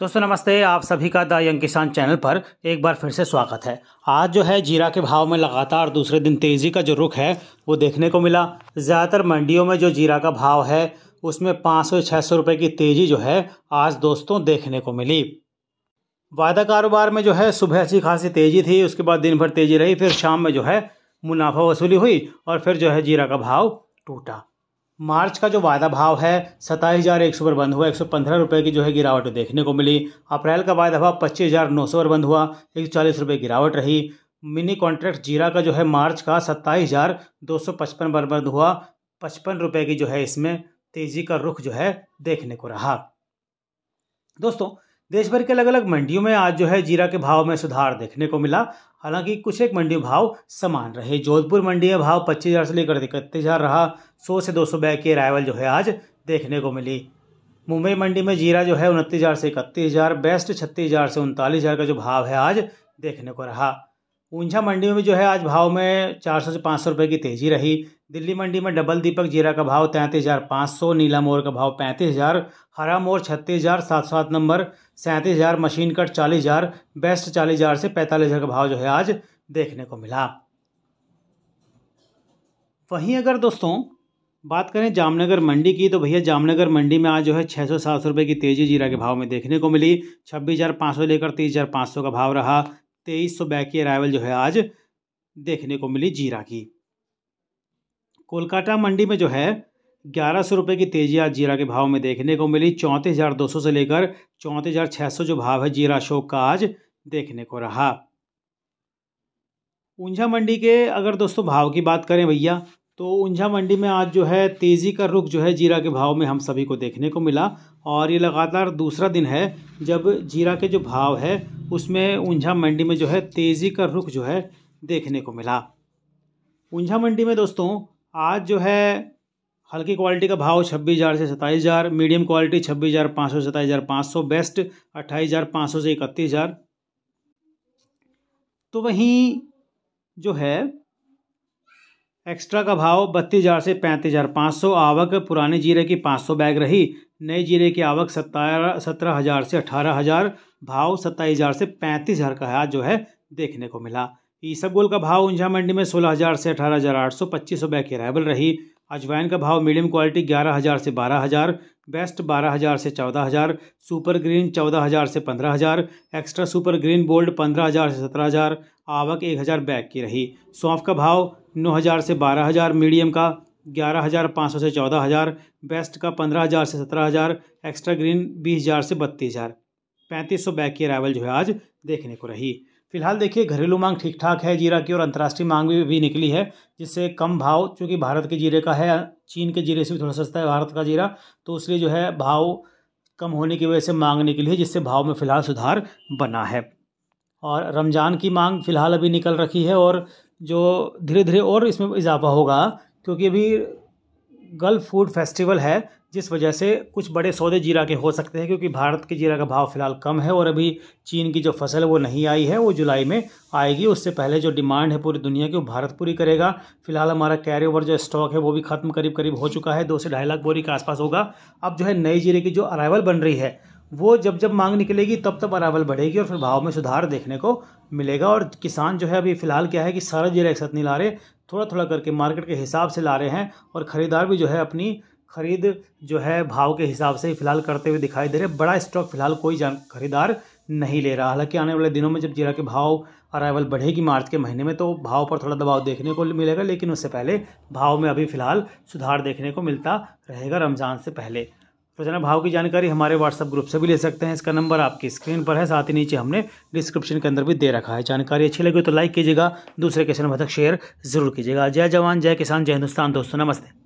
दोस्तों नमस्ते आप सभी का द यंग किसान चैनल पर एक बार फिर से स्वागत है आज जो है जीरा के भाव में लगातार दूसरे दिन तेज़ी का जो रुख है वो देखने को मिला ज़्यादातर मंडियों में जो जीरा का भाव है उसमें पाँच सौ छः सौ रुपये की तेज़ी जो है आज दोस्तों देखने को मिली वायदा कारोबार में जो है सुबह अच्छी खासी तेज़ी थी उसके बाद दिन भर तेज़ी रही फिर शाम में जो है मुनाफा वसूली हुई और फिर जो है जीरा का भाव टूटा मार्च का जो वायदा भाव है सताईस हज़ार एक सौ पर बंद हुआ एक सौ पंद्रह रुपये की जो है गिरावट देखने को मिली अप्रैल का वायदा भाव पच्चीस हज़ार नौ सौ पर बंद हुआ एक सौ चालीस रुपये गिरावट रही मिनी कॉन्ट्रैक्ट जीरा का जो है मार्च का सत्ताईस हज़ार दो सौ पचपन पर बंद हुआ पचपन रुपये की जो है इसमें तेज़ी का रुख जो है देखने को रहा दोस्तों देश भर के अलग अलग मंडियों में आज जो है जीरा के भाव में सुधार देखने को मिला हालांकि कुछ एक मंडियों भाव समान रहे जोधपुर मंडी में भाव पच्चीस हज़ार से लेकर इकतीस हज़ार रहा सौ से दो सौ बैग की अराइवल जो है आज देखने को मिली मुंबई मंडी में जीरा जो है उनतीस हज़ार से इकतीस हज़ार बेस्ट छत्तीस हज़ार से उनतालीस हज़ार का जो भाव है आज देखने को रहा ऊंझा मंडी में भी जो है आज भाव में चार सौ से पाँच सौ की तेज़ी रही दिल्ली मंडी में डबल दीपक जीरा का भाव तैंतीस हज़ार पाँच सौ नीला मोर का भाव पैंतीस हज़ार हरा मोर छत्तीस हज़ार सात सात नंबर सैंतीस हज़ार मशीन कट चालीस हज़ार बेस्ट चालीस हज़ार से पैंतालीस हज़ार का भाव जो है आज देखने को मिला वहीं अगर दोस्तों बात करें जामनगर मंडी की तो भैया जामनगर मंडी में आज जो है छः सौ सात सौ रुपये की तेज़ी जीरा के भाव में देखने को मिली छब्बीस हज़ार पाँच सौ लेकर तीस हज़ार पाँच सौ का भाव रहा तेईस सौ बैग की अराइवल जो है आज देखने को मिली जीरा की कोलकाता मंडी में जो है ग्यारह सौ रुपये की तेजी आज जीरा के भाव में देखने को मिली चौंतीस हज़ार दो सौ से लेकर चौंतीस हज़ार छः सौ जो भाव है जीरा शोक का आज देखने को रहा ऊंझा मंडी के अगर दोस्तों भाव की बात करें भैया तो ऊंझा मंडी में आज जो है तेज़ी का रुख जो है जीरा के भाव में हम सभी को देखने को मिला और ये लगातार दूसरा दिन है जब जीरा के जो भाव है उसमें ऊंझा मंडी में जो है तेज़ी का रुख जो है देखने को मिला ऊंझा मंडी में दोस्तों आज जो है हल्की क्वालिटी का भाव छब्बीस हज़ार से सताईस हज़ार मीडियम क्वालिटी छब्बीस हज़ार पाँच सौ सताईस हज़ार पाँच सौ बेस्ट अट्ठाईस हज़ार पाँच सौ से इकतीस हज़ार तो वहीं जो है एक्स्ट्रा का भाव बत्तीस हज़ार से पैंतीस हज़ार पाँच सौ आवक पुराने जीरे की पाँच सौ बैग रही नए जीरे की आवक सतारह सत्रह हज़ार से अठारह हज़ार भाव सत्ताईस हज़ार से पैंतीस हज़ार का जो है देखने को मिला ईसबगोल का भाव ऊंझा मंडी में सोलह हज़ार से अठारह हज़ार आठ सौ पच्चीस सौ बैग की अराइवल रही अजवाइन का भाव मीडियम क्वालिटी ग्यारह हज़ार से बारह हज़ार बेस्ट बारह हज़ार से चौदह हज़ार सुपर ग्रीन चौदह हज़ार से पंद्रह हज़ार एक्स्ट्रा सुपर ग्रीन बोल्ड पंद्रह हज़ार से सत्रह हज़ार आवक एक हज़ार बैग की रही सौंफ का भाव नौ हज़ार से बारह हज़ार मीडियम का ग्यारह हज़ार पाँच सौ से चौदह हज़ार बेस्ट का पंद्रह हज़ार से सत्रह हज़ार एक्स्ट्रा ग्रीन बीस हज़ार से बत्तीस हज़ार पैंतीस सौ बैग की अरावल जो है आज देखने को रही फिलहाल देखिए घरेलू मांग ठीक ठाक है जीरा की और अंतर्राष्ट्रीय मांग भी, भी निकली है जिससे कम भाव चूँकि भारत के जीरे का है चीन के जीरे से भी थोड़ा सस्ता है भारत का जीरा तो इसलिए जो है भाव कम होने की वजह से मांग निकली है जिससे भाव में फ़िलहाल सुधार बना है और रमज़ान की मांग फ़िलहाल अभी निकल रखी है और जो धीरे धीरे और इसमें इजाफा होगा क्योंकि अभी गल्फ फूड फेस्टिवल है जिस वजह से कुछ बड़े सौदे जीरा के हो सकते हैं क्योंकि भारत के जीरा का भाव फिलहाल कम है और अभी चीन की जो फसल है वो नहीं आई है वो जुलाई में आएगी उससे पहले जो डिमांड है पूरी दुनिया की वो भारत पूरी करेगा फिलहाल हमारा कैरी ओवर जो स्टॉक है वो भी खत्म करीब करीब हो चुका है दो से ढाई लाख बोरी के आसपास होगा अब जो है नए जीरे की जो अराइवल बन रही है वो जब जब मांग निकलेगी तब तब अरावल बढ़ेगी और फिर भाव में सुधार देखने को मिलेगा और किसान जो है अभी फ़िलहाल क्या है कि सारा जीरा एक साथ नहीं ला रहे थोड़ा थोड़ा करके मार्केट के हिसाब से ला रहे हैं और ख़रीदार भी जो है अपनी खरीद जो है भाव के हिसाब से ही फिलहाल करते हुए दिखाई दे रहे बड़ा स्टॉक फिलहाल कोई जान खरीदार नहीं ले रहा हालांकि आने वाले दिनों में जब जीरा के भाव अराइवल बढ़ेगी मार्च के महीने में तो भाव पर थोड़ा दबाव देखने को मिलेगा लेकिन उससे पहले भाव में अभी फिलहाल सुधार देखने को मिलता रहेगा रमज़ान से पहले रोजाना भाव की जानकारी हमारे व्हाट्सअप ग्रुप से भी ले सकते हैं इसका नंबर आपकी स्क्रीन पर है साथ ही नीचे हमने डिस्क्रिप्शन के अंदर भी दे रखा है जानकारी अच्छी लगी तो लाइक कीजिएगा दूसरे में तक शेयर जरूर कीजिएगा जय जवान जय किसान जय हिंदुस्तान दोस्तों नमस्ते